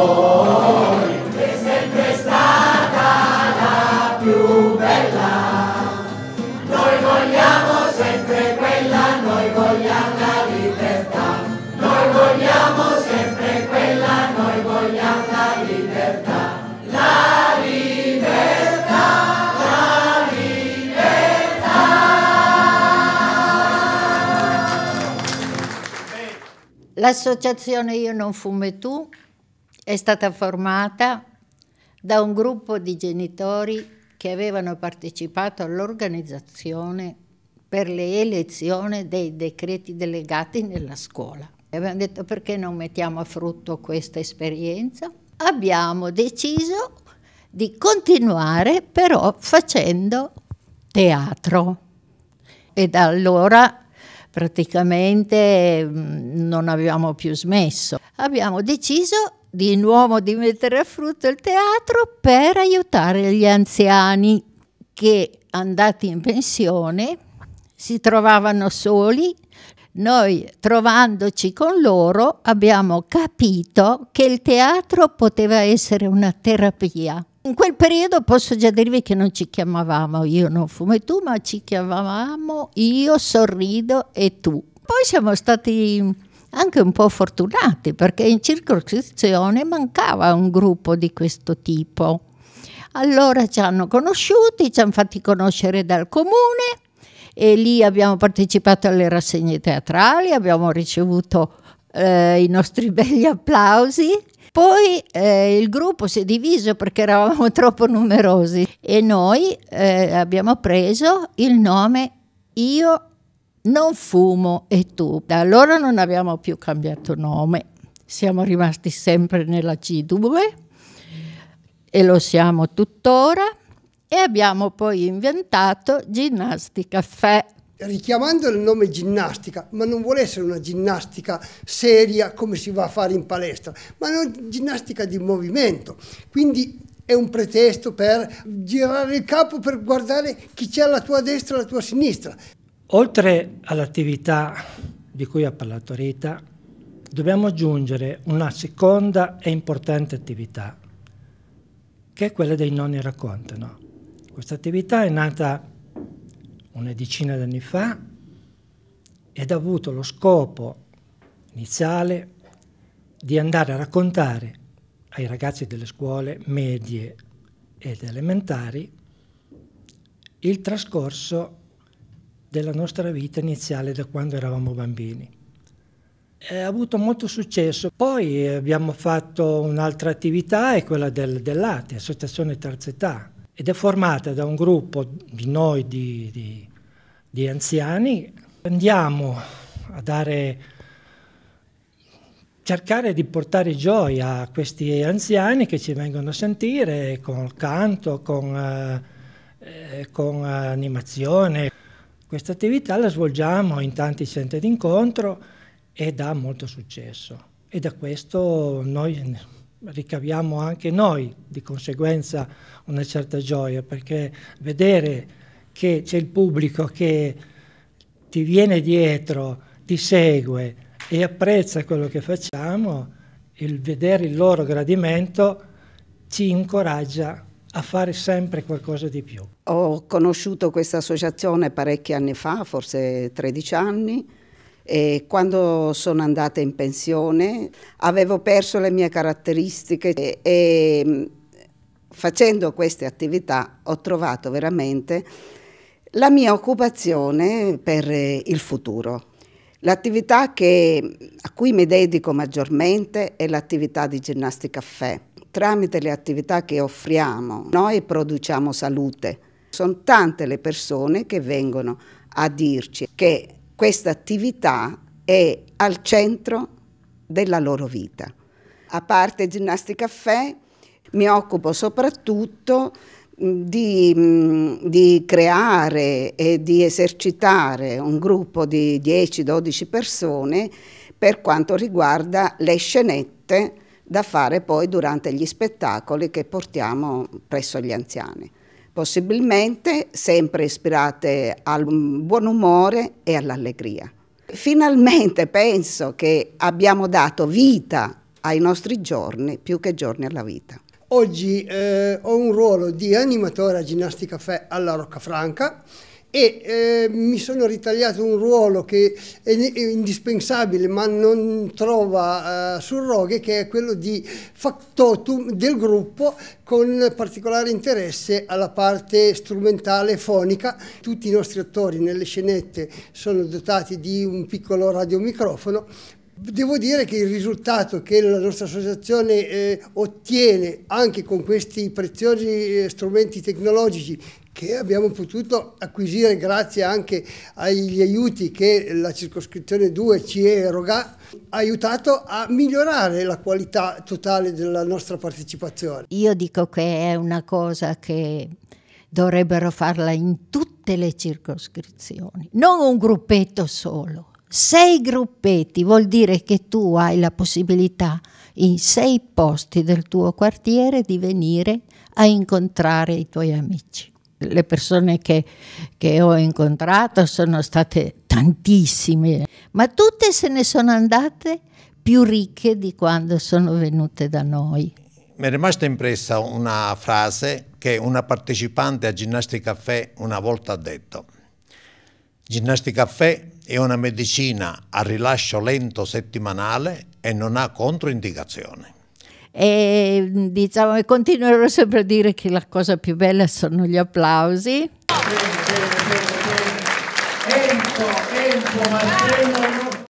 È sempre stata la più bella, noi vogliamo sempre quella, noi vogliamo la libertà, noi vogliamo sempre quella, noi vogliamo la libertà, la libertà, la libertà. L'associazione Io non fume tu è stata formata da un gruppo di genitori che avevano partecipato all'organizzazione per le elezioni dei decreti delegati nella scuola. E abbiamo detto perché non mettiamo a frutto questa esperienza? Abbiamo deciso di continuare però facendo teatro e da allora praticamente mm, non abbiamo più smesso. Abbiamo deciso di nuovo di mettere a frutto il teatro per aiutare gli anziani che andati in pensione si trovavano soli. Noi trovandoci con loro abbiamo capito che il teatro poteva essere una terapia. In quel periodo posso già dirvi che non ci chiamavamo io non fumo e tu, ma ci chiamavamo io sorrido e tu. Poi siamo stati anche un po' fortunati perché in circoscrizione mancava un gruppo di questo tipo. Allora ci hanno conosciuti, ci hanno fatti conoscere dal comune e lì abbiamo partecipato alle rassegne teatrali, abbiamo ricevuto eh, i nostri begli applausi. Poi eh, il gruppo si è diviso perché eravamo troppo numerosi e noi eh, abbiamo preso il nome Io non fumo e tu. Da allora non abbiamo più cambiato nome, siamo rimasti sempre nella C2 e lo siamo tuttora e abbiamo poi inventato Ginnastica Fè. Richiamando il nome ginnastica, ma non vuole essere una ginnastica seria come si va a fare in palestra, ma è una ginnastica di movimento. Quindi è un pretesto per girare il capo per guardare chi c'è alla tua destra e alla tua sinistra. Oltre all'attività di cui ha parlato Rita, dobbiamo aggiungere una seconda e importante attività, che è quella dei nonni raccontano. Questa attività è nata una decina d'anni fa ed ha avuto lo scopo iniziale di andare a raccontare ai ragazzi delle scuole medie ed elementari il trascorso della nostra vita iniziale da quando eravamo bambini. Ha avuto molto successo. Poi abbiamo fatto un'altra attività, è quella del, dell'ATE, Associazione Terza Età, ed è formata da un gruppo di noi, di, di, di anziani. Andiamo a dare cercare di portare gioia a questi anziani che ci vengono a sentire con il canto, con, eh, eh con animazione. Questa attività la svolgiamo in tanti centri d'incontro ed ha molto successo e da questo noi ricaviamo anche noi di conseguenza una certa gioia perché vedere che c'è il pubblico che ti viene dietro, ti segue e apprezza quello che facciamo, il vedere il loro gradimento ci incoraggia a fare sempre qualcosa di più. Ho conosciuto questa associazione parecchi anni fa, forse 13 anni, e quando sono andata in pensione avevo perso le mie caratteristiche e, e mm, facendo queste attività ho trovato veramente la mia occupazione per eh, il futuro. L'attività a cui mi dedico maggiormente è l'attività di ginnastica caffè tramite le attività che offriamo noi produciamo salute. Sono tante le persone che vengono a dirci che questa attività è al centro della loro vita. A parte ginnastica caffè mi occupo soprattutto di, di, creare e di esercitare un gruppo di 10-12 persone per quanto riguarda le scenette da fare poi durante gli spettacoli che portiamo presso gli anziani, possibilmente sempre ispirate al buon umore e all'allegria. Finalmente penso che abbiamo dato vita ai nostri giorni più che giorni alla vita. Oggi eh, ho un ruolo di animatore a ginnastica Fè alla Roccafranca e eh, mi sono ritagliato un ruolo che è, indispensabile ma non trova eh, surroghe che è quello di factotum del gruppo con particolare interesse alla parte strumentale fonica. Tutti i nostri attori nelle scenette sono dotati di un piccolo radiomicrofono Devo dire che il risultato che la nostra associazione eh, ottiene anche con questi preziosi eh, strumenti tecnologici che abbiamo potuto acquisire grazie anche agli aiuti che la circoscrizione 2 ci eroga, ha aiutato a migliorare la qualità totale della nostra partecipazione. Io dico che è una cosa che dovrebbero farla in tutte le circoscrizioni, non un gruppetto solo. Sei gruppetti vuol dire che tu hai la possibilità in sei posti del tuo quartiere di venire a incontrare i tuoi amici le persone che, che, ho incontrato sono state tantissime, ma tutte se ne sono andate più ricche di quando sono venute da noi. Mi è rimasta impressa una frase che una partecipante a Ginnastica Caffè una volta ha detto. Ginnastica Caffè è una medicina a rilascio lento settimanale e non ha controindicazioni e diciamo e continuerò sempre a dire che la cosa più bella sono gli applausi. Enzo, Enzo, Marcello,